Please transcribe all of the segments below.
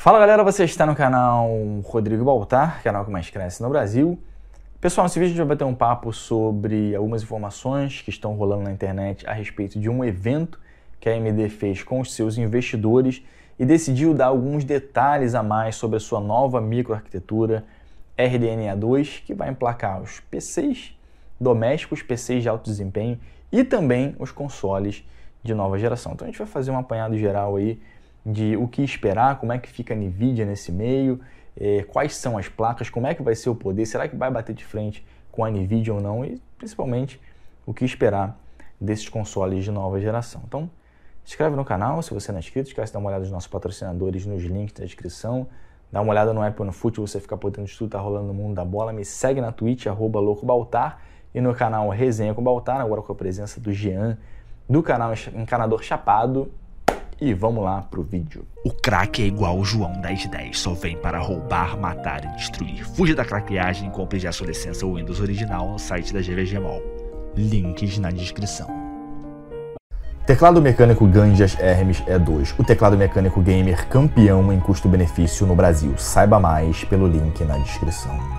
Fala galera, você está no canal Rodrigo Baltar, canal que mais cresce no Brasil. Pessoal, nesse vídeo a gente vai bater um papo sobre algumas informações que estão rolando na internet a respeito de um evento que a AMD fez com os seus investidores e decidiu dar alguns detalhes a mais sobre a sua nova microarquitetura RDNA2, que vai emplacar os PCs domésticos, PCs de alto desempenho e também os consoles de nova geração. Então a gente vai fazer um apanhado geral aí de o que esperar, como é que fica a NVIDIA nesse meio, é, quais são as placas, como é que vai ser o poder, será que vai bater de frente com a NVIDIA ou não e principalmente o que esperar desses consoles de nova geração. Então, se inscreve no canal se você não é inscrito, esquece de dar uma olhada nos nossos patrocinadores nos links da descrição, dá uma olhada no Apple no Foot, você fica por dentro de tudo que tá rolando no mundo da bola, me segue na Twitch, arroba loucobaltar, e no canal Resenha com Baltar, agora com a presença do Jean, do canal Encanador Chapado, e vamos lá pro vídeo. O craque é igual o João 1010, só vem para roubar, matar e destruir. Fuja da craqueagem e compre já sua licença Windows original no site da GVG Mall. Links na descrição. Teclado mecânico Ganjas Hermes E2, é o teclado mecânico gamer campeão em custo-benefício no Brasil. Saiba mais pelo link na descrição.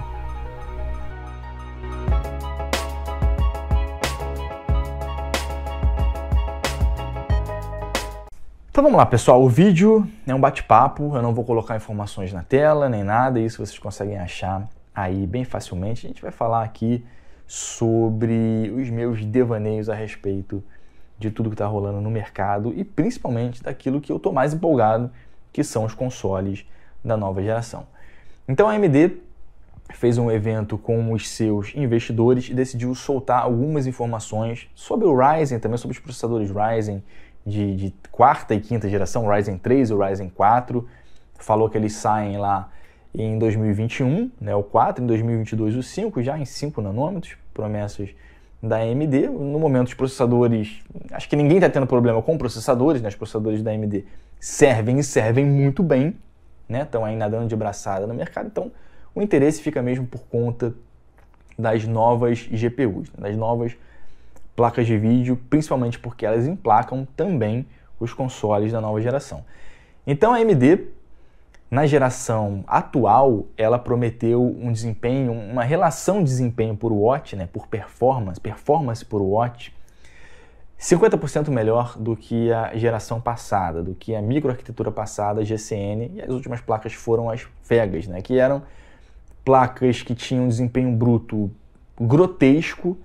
Então vamos lá, pessoal. O vídeo é um bate-papo, eu não vou colocar informações na tela nem nada, isso vocês conseguem achar aí bem facilmente. A gente vai falar aqui sobre os meus devaneios a respeito de tudo que está rolando no mercado e principalmente daquilo que eu estou mais empolgado, que são os consoles da nova geração. Então a AMD fez um evento com os seus investidores e decidiu soltar algumas informações sobre o Ryzen, também sobre os processadores Ryzen de, de quarta e quinta geração, o Ryzen 3 e o Ryzen 4. Falou que eles saem lá em 2021, né, o 4, em 2022 o 5, já em 5 nanômetros, promessas da AMD. No momento, os processadores, acho que ninguém está tendo problema com processadores, né, os processadores da AMD servem e servem muito bem, né, estão ainda dando de braçada no mercado, então o interesse fica mesmo por conta das novas GPUs, né, das novas placas de vídeo, principalmente porque elas emplacam também os consoles da nova geração. Então a AMD, na geração atual, ela prometeu um desempenho, uma relação de desempenho por watt, né, por performance, performance por watt, 50% melhor do que a geração passada, do que a microarquitetura passada, a GCN, e as últimas placas foram as Vegas, né, que eram placas que tinham um desempenho bruto grotesco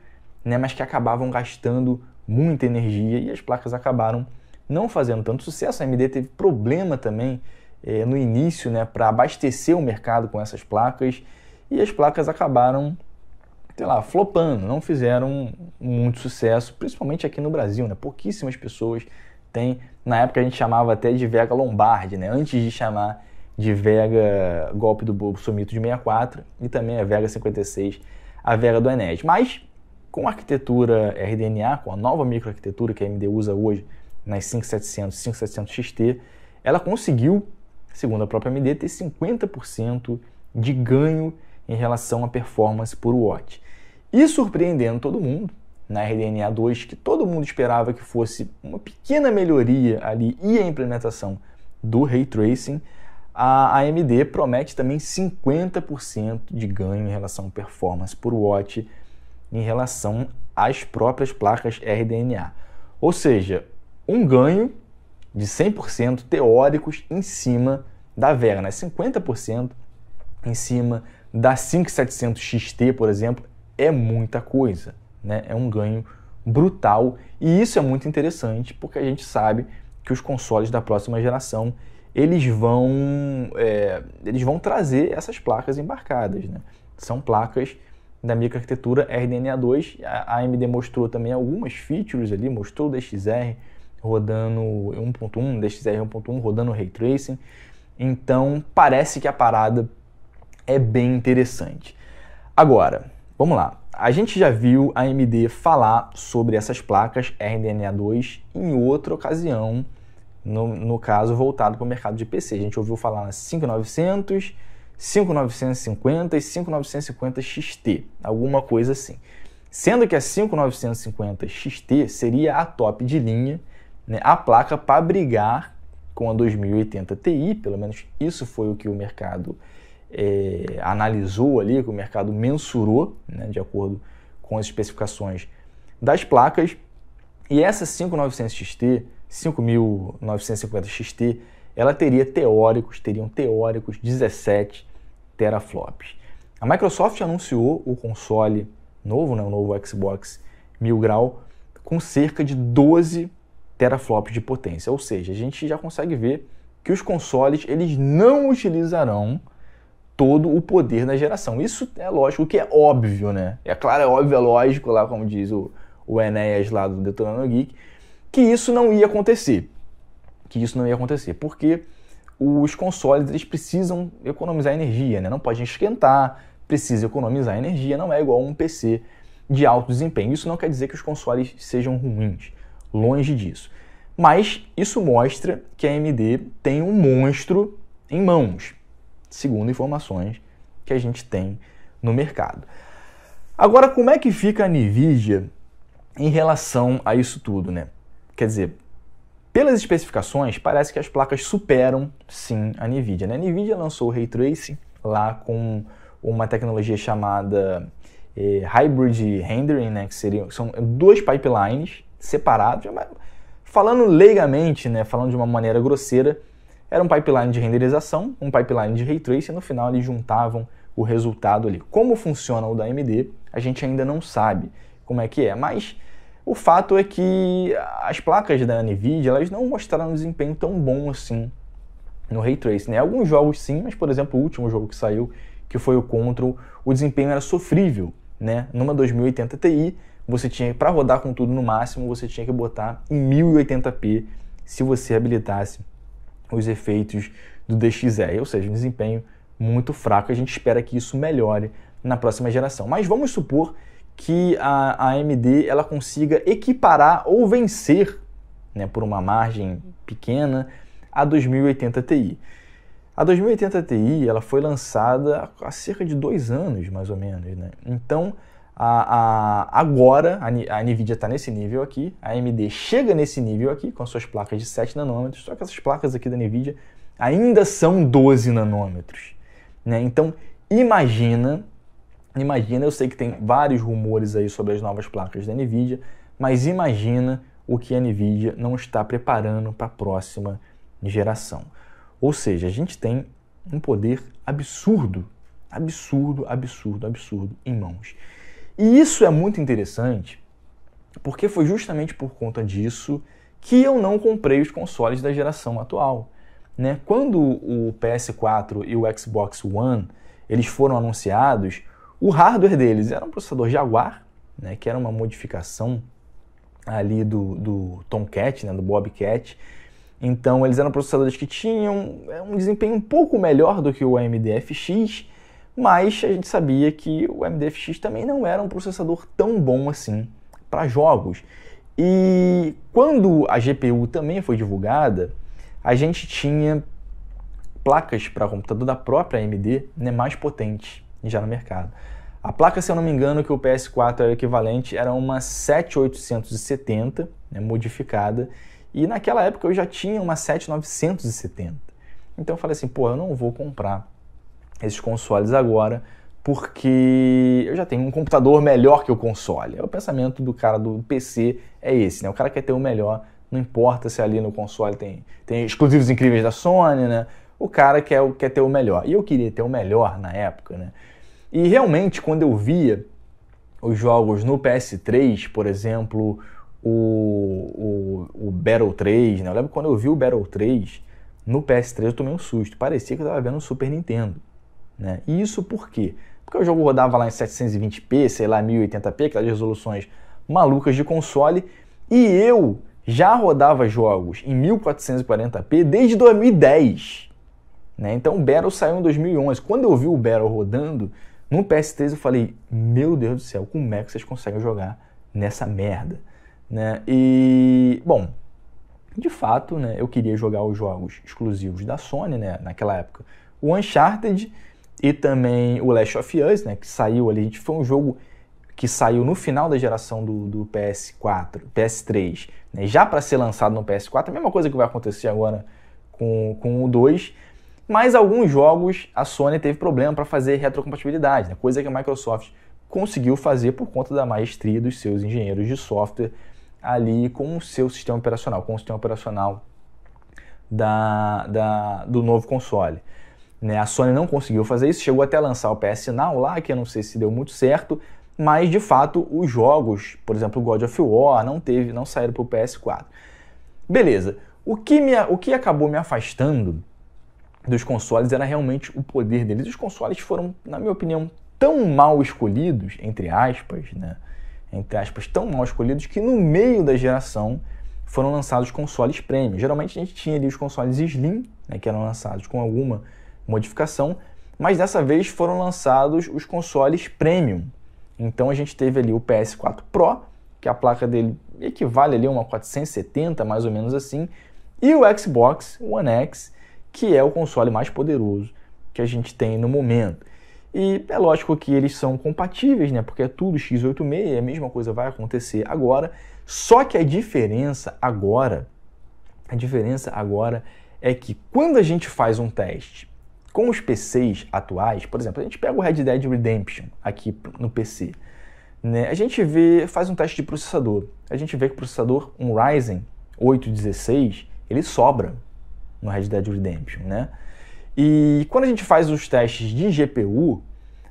né, mas que acabavam gastando muita energia e as placas acabaram não fazendo tanto sucesso. A AMD teve problema também eh, no início né, para abastecer o mercado com essas placas e as placas acabaram, sei lá, flopando, não fizeram muito sucesso, principalmente aqui no Brasil. Né? Pouquíssimas pessoas têm, na época a gente chamava até de Vega Lombardi, né? antes de chamar de Vega Golpe do Bolsomito de 64 e também a Vega 56, a Vega do Ened. Mas com a arquitetura RDNA, com a nova microarquitetura que a AMD usa hoje nas 5700, 5700 XT, ela conseguiu, segundo a própria AMD, ter 50% de ganho em relação à performance por watt. E surpreendendo todo mundo, na RDNA 2, que todo mundo esperava que fosse uma pequena melhoria ali e a implementação do ray tracing, a AMD promete também 50% de ganho em relação à performance por watt em relação às próprias placas RDNA. Ou seja, um ganho de 100% teóricos em cima da Vera, né? 50% em cima da 5700 XT, por exemplo, é muita coisa, né? É um ganho brutal e isso é muito interessante porque a gente sabe que os consoles da próxima geração eles vão é, eles vão trazer essas placas embarcadas, né? São placas da microarquitetura RDNA2. A AMD mostrou também algumas features ali, mostrou o DXR rodando 1.1, DXR 1.1 rodando Ray Tracing. Então, parece que a parada é bem interessante. Agora, vamos lá. A gente já viu a AMD falar sobre essas placas RDNA2 em outra ocasião, no, no caso voltado para o mercado de PC. A gente ouviu falar na 5900, 5950 e 5950 XT, alguma coisa assim. Sendo que a 5950 XT seria a top de linha, né, a placa para brigar com a 2080 Ti, pelo menos isso foi o que o mercado é, analisou ali, que o mercado mensurou, né, de acordo com as especificações das placas. E essa 5900 XT, 5950 XT, ela teria teóricos, teriam teóricos 17 teraflops. A Microsoft anunciou o console novo, né, o novo Xbox Mil Grau, com cerca de 12 teraflops de potência. Ou seja, a gente já consegue ver que os consoles eles não utilizarão todo o poder da geração. Isso é lógico que é óbvio, né? É claro, é óbvio, é lógico, lá como diz o, o Enéas lá do Detonando Geek, que isso não ia acontecer que isso não ia acontecer, porque os consoles eles precisam economizar energia, né? não pode esquentar, precisa economizar energia, não é igual um PC de alto desempenho. Isso não quer dizer que os consoles sejam ruins, longe disso. Mas isso mostra que a AMD tem um monstro em mãos, segundo informações que a gente tem no mercado. Agora, como é que fica a Nvidia em relação a isso tudo, né? Quer dizer, pelas especificações, parece que as placas superam sim a Nvidia. Né? A Nvidia lançou o Ray Tracing lá com uma tecnologia chamada eh, Hybrid Rendering, né? que seriam, são dois pipelines separados. Falando leigamente, né? falando de uma maneira grosseira, era um pipeline de renderização, um pipeline de Ray Tracing, e no final eles juntavam o resultado ali. Como funciona o da AMD, a gente ainda não sabe como é que é, mas o fato é que as placas da Nvidia elas não mostraram um desempenho tão bom assim no Ray Tracing. Né? Alguns jogos sim, mas por exemplo, o último jogo que saiu, que foi o Control, o desempenho era sofrível. Né? Numa 2080 Ti, você tinha para rodar com tudo no máximo, você tinha que botar em 1080p se você habilitasse os efeitos do DXR, ou seja, um desempenho muito fraco. A gente espera que isso melhore na próxima geração. Mas vamos supor que a, AMD ela consiga equiparar ou vencer, né, por uma margem pequena, a 2080 Ti. A 2080 Ti ela foi lançada há cerca de dois anos, mais ou menos. Né? Então, a, a, agora a, a NVIDIA está nesse nível aqui, a AMD chega nesse nível aqui com as suas placas de 7 nanômetros, só que essas placas aqui da NVIDIA ainda são 12 nanômetros. Né? Então, imagina Imagina, eu sei que tem vários rumores aí sobre as novas placas da Nvidia, mas imagina o que a Nvidia não está preparando para a próxima geração. Ou seja, a gente tem um poder absurdo, absurdo, absurdo, absurdo em mãos. E isso é muito interessante, porque foi justamente por conta disso que eu não comprei os consoles da geração atual. Né? Quando o PS4 e o Xbox One eles foram anunciados, o hardware deles era um processador Jaguar, né, que era uma modificação ali do, do Tomcat, né, do Bobcat. Então eles eram processadores que tinham é, um desempenho um pouco melhor do que o AMD FX, mas a gente sabia que o AMD FX também não era um processador tão bom assim para jogos. E quando a GPU também foi divulgada, a gente tinha placas para computador da própria AMD né, mais potentes já no mercado. A placa, se eu não me engano, que o PS4 era equivalente, era uma 7870, né, modificada, e naquela época eu já tinha uma 7970. Então eu falei assim, pô, eu não vou comprar esses consoles agora, porque eu já tenho um computador melhor que o console. É o pensamento do cara do PC é esse, né? O cara quer ter o melhor, não importa se ali no console tem, tem exclusivos incríveis da Sony, né? O cara quer, quer ter o melhor. E eu queria ter o melhor na época, né? E realmente, quando eu via os jogos no PS3, por exemplo, o, o, o Battle 3, né? Eu lembro quando eu vi o Battle 3 no PS3 eu tomei um susto, parecia que eu estava vendo um Super Nintendo. Né? E isso por quê? Porque o jogo rodava lá em 720p, sei lá, 1080p, aquelas resoluções malucas de console, e eu já rodava jogos em 1440p desde 2010. Né? Então o Battle saiu em 2011. Quando eu vi o Battle rodando, no PS3 eu falei, meu Deus do céu, como é que vocês conseguem jogar nessa merda? Né? E, bom, de fato, né, eu queria jogar os jogos exclusivos da Sony, né, naquela época. O Uncharted e também o Last of Us, né, que saiu ali, a gente foi um jogo que saiu no final da geração do, do PS4, PS3, né, já para ser lançado no PS4, é a mesma coisa que vai acontecer agora com, com o 2, mas alguns jogos a Sony teve problema para fazer retrocompatibilidade, né? coisa que a Microsoft conseguiu fazer por conta da maestria dos seus engenheiros de software ali com o seu sistema operacional, com o sistema operacional da, da, do novo console. Né? A Sony não conseguiu fazer isso, chegou até a lançar o PS Now lá, que eu não sei se deu muito certo, mas de fato os jogos, por exemplo, God of War, não teve, não saíram para o PS4. Beleza. O que, me, o que acabou me afastando dos consoles era realmente o poder deles. Os consoles foram, na minha opinião, tão mal escolhidos, entre aspas, né? Entre aspas, tão mal escolhidos que no meio da geração foram lançados consoles premium. Geralmente a gente tinha ali os consoles Slim, né, que eram lançados com alguma modificação, mas dessa vez foram lançados os consoles premium. Então a gente teve ali o PS4 Pro, que a placa dele equivale ali a uma 470, mais ou menos assim, e o Xbox One X, que é o console mais poderoso que a gente tem no momento. E é lógico que eles são compatíveis, né? Porque é tudo x86, a mesma coisa vai acontecer agora. Só que a diferença agora, a diferença agora é que quando a gente faz um teste com os PCs atuais, por exemplo, a gente pega o Red Dead Redemption aqui no PC, né? A gente vê, faz um teste de processador. A gente vê que o processador, um Ryzen 816, ele sobra no Red Dead Redemption, né? E quando a gente faz os testes de GPU,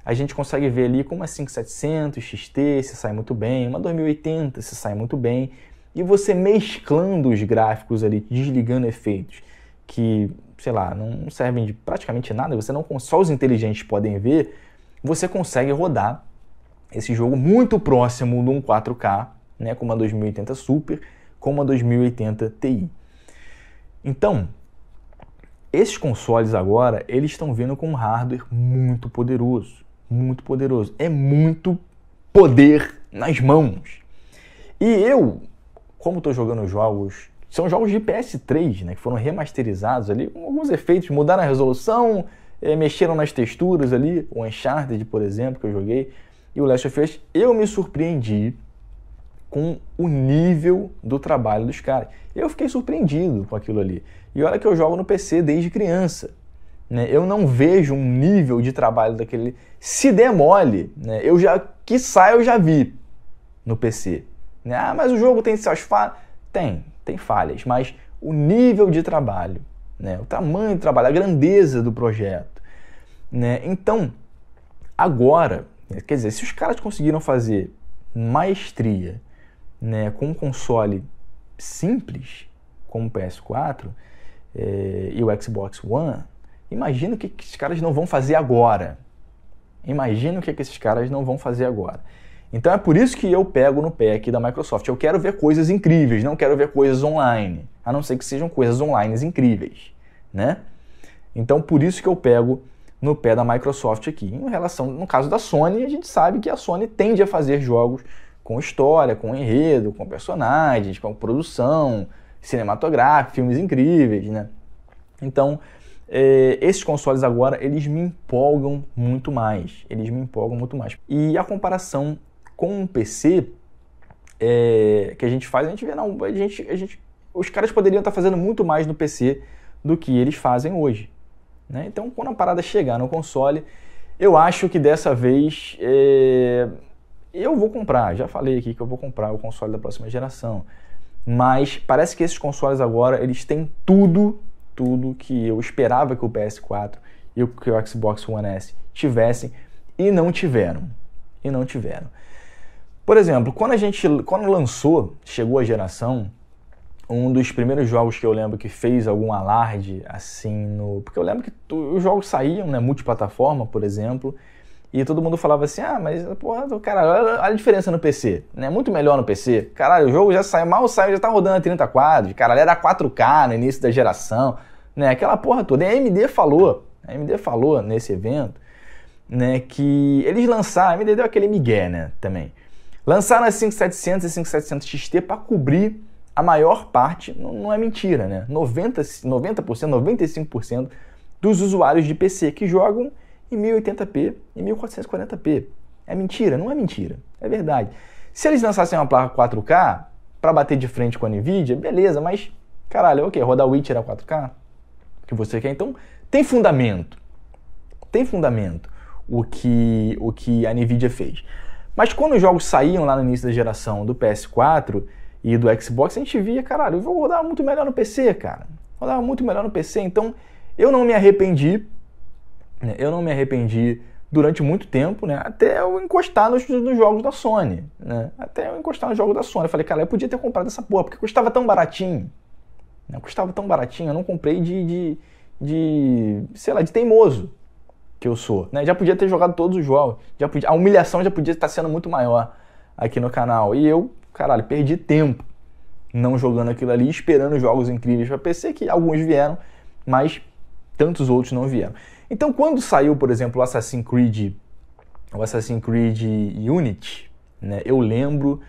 a gente consegue ver ali como a 5700 XT se sai muito bem, uma 2080 se sai muito bem, e você mesclando os gráficos ali, desligando efeitos que, sei lá, não servem de praticamente nada, você não só os inteligentes podem ver, você consegue rodar esse jogo muito próximo de um 4K, né, com uma 2080 Super, com uma 2080 Ti. Então, esses consoles agora, eles estão vindo com um hardware muito poderoso, muito poderoso. É muito poder nas mãos. E eu, como estou jogando jogos, são jogos de PS3, né, que foram remasterizados ali, com alguns efeitos, mudaram a resolução, é, mexeram nas texturas ali, o Uncharted, por exemplo, que eu joguei, e o Last of Us, eu me surpreendi com o nível do trabalho dos caras. Eu fiquei surpreendido com aquilo ali. E olha que eu jogo no PC desde criança. Né? Eu não vejo um nível de trabalho daquele. Se demole, né? eu já. Que sai eu já vi no PC. Né? Ah, mas o jogo tem suas falhas. Tem, tem falhas, mas o nível de trabalho, né? o tamanho do trabalho, a grandeza do projeto. Né? Então, agora, quer dizer, se os caras conseguiram fazer maestria né, com um console simples, como o PS4 eh, e o Xbox One, imagina o que, que esses caras não vão fazer agora. Imagina o que, que esses caras não vão fazer agora. Então é por isso que eu pego no pé aqui da Microsoft. Eu quero ver coisas incríveis, não quero ver coisas online. A não ser que sejam coisas online incríveis, né? Então por isso que eu pego no pé da Microsoft aqui. Em relação, no caso da Sony, a gente sabe que a Sony tende a fazer jogos com história, com enredo, com personagens, com produção cinematográfica, filmes incríveis, né? Então, é, esses consoles agora, eles me empolgam muito mais. Eles me empolgam muito mais. E a comparação com um PC é, eh, que a gente faz, a gente vê, não, a gente, a gente, os caras poderiam estar fazendo muito mais no PC do que eles fazem hoje. Né? Então, quando a parada chegar no console, eu acho que dessa vez... É, eu vou comprar, já falei aqui que eu vou comprar o console da próxima geração. Mas parece que esses consoles agora, eles têm tudo, tudo que eu esperava que o PS4 e o, que o Xbox One S tivessem e não tiveram. E não tiveram. Por exemplo, quando a gente quando lançou, chegou a geração, um dos primeiros jogos que eu lembro que fez algum alarde assim no, porque eu lembro que os jogos saíam, né, multiplataforma, por exemplo, e todo mundo falava assim: ah, mas, porra, cara, olha a diferença no PC, né? Muito melhor no PC. Caralho, o jogo já sai, mal sai, já tá rodando a 30 quadros. Caralho, era 4K no início da geração, né? Aquela porra toda. E a AMD falou, a AMD falou nesse evento, né, que eles lançaram, a AMD deu aquele migué, né, também. Lançaram as 5700 e 5700 XT para cobrir a maior parte, não, não é mentira, né? 90, 90%, 95% dos usuários de PC que jogam em 1080p e 1440p. É mentira? Não é mentira. É verdade. Se eles lançassem uma placa 4K para bater de frente com a Nvidia, beleza, mas caralho, é o que? Rodar Witcher a 4K? Que você quer? Então, tem fundamento. Tem fundamento o que, o que a Nvidia fez. Mas quando os jogos saíam lá no início da geração do PS4 e do Xbox, a gente via, caralho, eu vou rodar muito melhor no PC, cara. Rodava muito melhor no PC, então eu não me arrependi né? Eu não me arrependi durante muito tempo, né? Até eu encostar nos, nos jogos da Sony, né? Até eu encostar nos jogos da Sony. Eu falei, cara, eu podia ter comprado essa porra, porque custava tão baratinho. Né? Custava tão baratinho, eu não comprei de, de, de, sei lá, de teimoso que eu sou, né? Já podia ter jogado todos os jogos, já podia, a humilhação já podia estar sendo muito maior aqui no canal. E eu, caralho, perdi tempo não jogando aquilo ali, esperando jogos incríveis para PC, que alguns vieram, mas tantos outros não vieram. Então, quando saiu, por exemplo, o Assassin's Creed, o Assassin's Creed Unity, né, eu lembro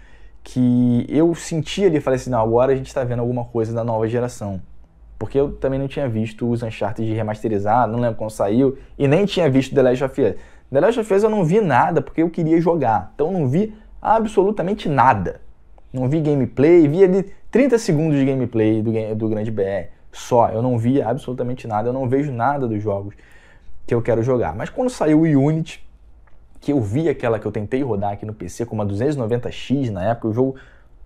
que eu senti ali, falei assim, não, agora a gente está vendo alguma coisa da nova geração. Porque eu também não tinha visto os Uncharted remasterizados, não lembro quando saiu, e nem tinha visto The Last of Us. The Last of Us eu não vi nada, porque eu queria jogar. Então eu não vi absolutamente nada. Não vi gameplay, vi ali 30 segundos de gameplay do, do Grande BR. Só, eu não vi absolutamente nada, eu não vejo nada dos jogos que eu quero jogar. Mas quando saiu o Unity, que eu vi aquela que eu tentei rodar aqui no PC com uma 290X na época, o jogo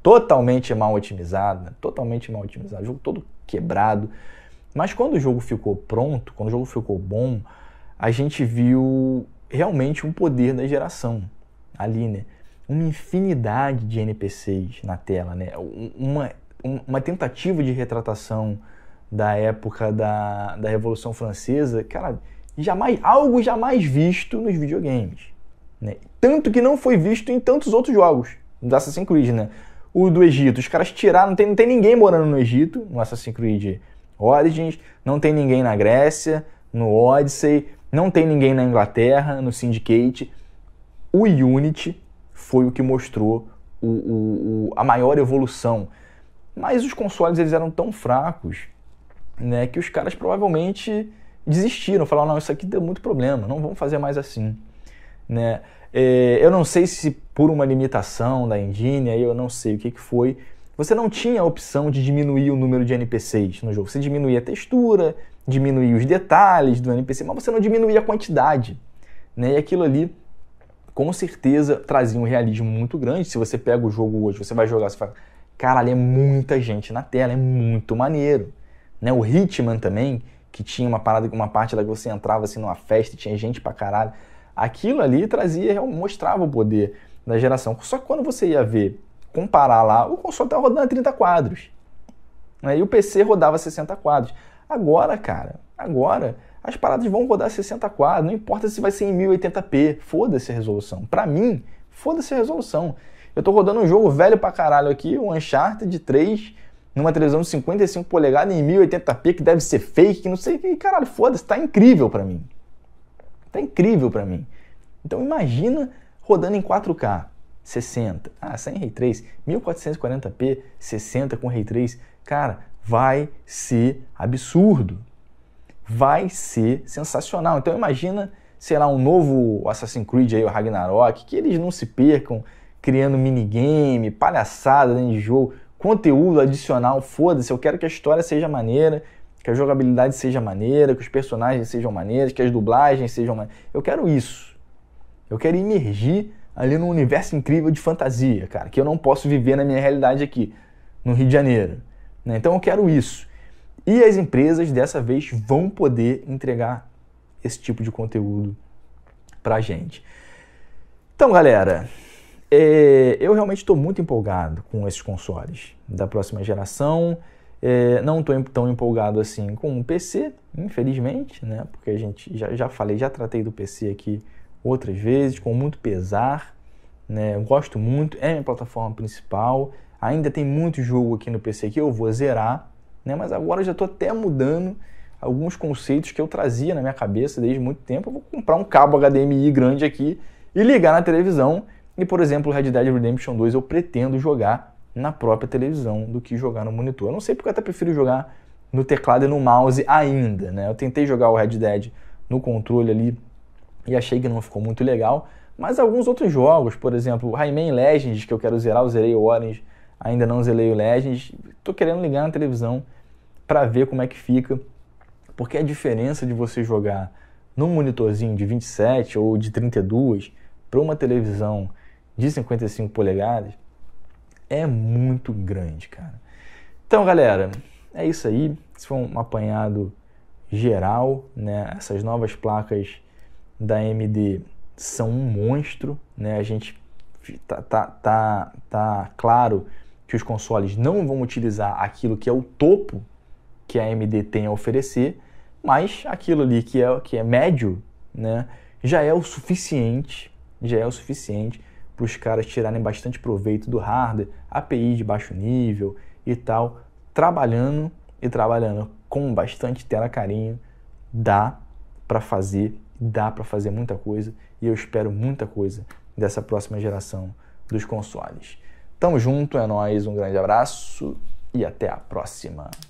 totalmente mal otimizado, né? totalmente mal otimizado, o jogo todo quebrado. Mas quando o jogo ficou pronto, quando o jogo ficou bom, a gente viu realmente um poder da geração ali, né? Uma infinidade de NPCs na tela, né? Uma, uma tentativa de retratação da época da, da Revolução Francesa, cara, jamais, algo jamais visto nos videogames. Né? Tanto que não foi visto em tantos outros jogos do Assassin's Creed, né? O do Egito, os caras tiraram, não tem, não tem ninguém morando no Egito, no Assassin's Creed Origins, não tem ninguém na Grécia, no Odyssey, não tem ninguém na Inglaterra, no Syndicate. O Unity foi o que mostrou o, o, o, a maior evolução. Mas os consoles eles eram tão fracos né, que os caras provavelmente desistiram, falaram, não, isso aqui deu muito problema, não vamos fazer mais assim. Né? É, eu não sei se por uma limitação da engine, aí eu não sei o que, que foi, você não tinha a opção de diminuir o número de NPCs no jogo. Você diminuía a textura, diminuía os detalhes do NPC, mas você não diminuía a quantidade. Né? E aquilo ali, com certeza, trazia um realismo muito grande. Se você pega o jogo hoje, você vai jogar, você fala, caralho, é muita gente na tela, é muito maneiro. Né? O Hitman também, que tinha uma parada, uma parte lá que você entrava assim numa festa e tinha gente pra caralho. Aquilo ali trazia, mostrava o poder da geração. Só que quando você ia ver, comparar lá, o console tá rodando a 30 quadros. Né? E o PC rodava 60 quadros. Agora, cara, agora as paradas vão rodar 60 quadros, não importa se vai ser em 1080p, foda-se a resolução. Pra mim, foda-se a resolução. Eu tô rodando um jogo velho pra caralho aqui, o Uncharted 3, numa televisão de 55 polegadas em 1080p que deve ser fake, que não sei o que, caralho, foda-se, tá incrível para mim. Tá incrível para mim. Então imagina rodando em 4K, 60. Ah, sem Ray 3, 1440p, 60 com Ray 3. Cara, vai ser absurdo. Vai ser sensacional. Então imagina, sei lá, um novo Assassin's Creed aí, o Ragnarok, que eles não se percam criando minigame, palhaçada dentro de jogo conteúdo adicional, foda-se, eu quero que a história seja maneira, que a jogabilidade seja maneira, que os personagens sejam maneiros, que as dublagens sejam maneiras. Eu quero isso. Eu quero imergir ali num universo incrível de fantasia, cara, que eu não posso viver na minha realidade aqui, no Rio de Janeiro. Né? Então eu quero isso. E as empresas dessa vez vão poder entregar esse tipo de conteúdo pra gente. Então, galera, é, eu realmente estou muito empolgado com esses consoles da próxima geração. É, não estou tão empolgado assim com o PC, infelizmente, né? Porque a gente já, já falei, já tratei do PC aqui outras vezes, com muito pesar. Né? Eu gosto muito, é minha plataforma principal. Ainda tem muito jogo aqui no PC que eu vou zerar, né? Mas agora já estou até mudando alguns conceitos que eu trazia na minha cabeça desde muito tempo. Eu vou comprar um cabo HDMI grande aqui e ligar na televisão e, por exemplo, Red Dead Redemption 2 eu pretendo jogar na própria televisão do que jogar no monitor. Eu não sei porque eu até prefiro jogar no teclado e no mouse ainda, né? Eu tentei jogar o Red Dead no controle ali e achei que não ficou muito legal, mas alguns outros jogos, por exemplo, Rayman Legends, que eu quero zerar, eu zerei o Orange, ainda não zerei o Legends, tô querendo ligar na televisão para ver como é que fica, porque a diferença de você jogar num monitorzinho de 27 ou de 32 para uma televisão de 55 polegadas é muito grande, cara. Então, galera, é isso aí. Esse foi um apanhado geral, né? Essas novas placas da AMD são um monstro, né? A gente tá, tá, tá, tá claro que os consoles não vão utilizar aquilo que é o topo que a AMD tem a oferecer, mas aquilo ali que é, que é médio, né? Já é o suficiente, já é o suficiente para os caras tirarem bastante proveito do hardware, API de baixo nível e tal, trabalhando e trabalhando com bastante tela carinho, dá para fazer, dá para fazer muita coisa e eu espero muita coisa dessa próxima geração dos consoles. Tamo junto, é nós, um grande abraço e até a próxima.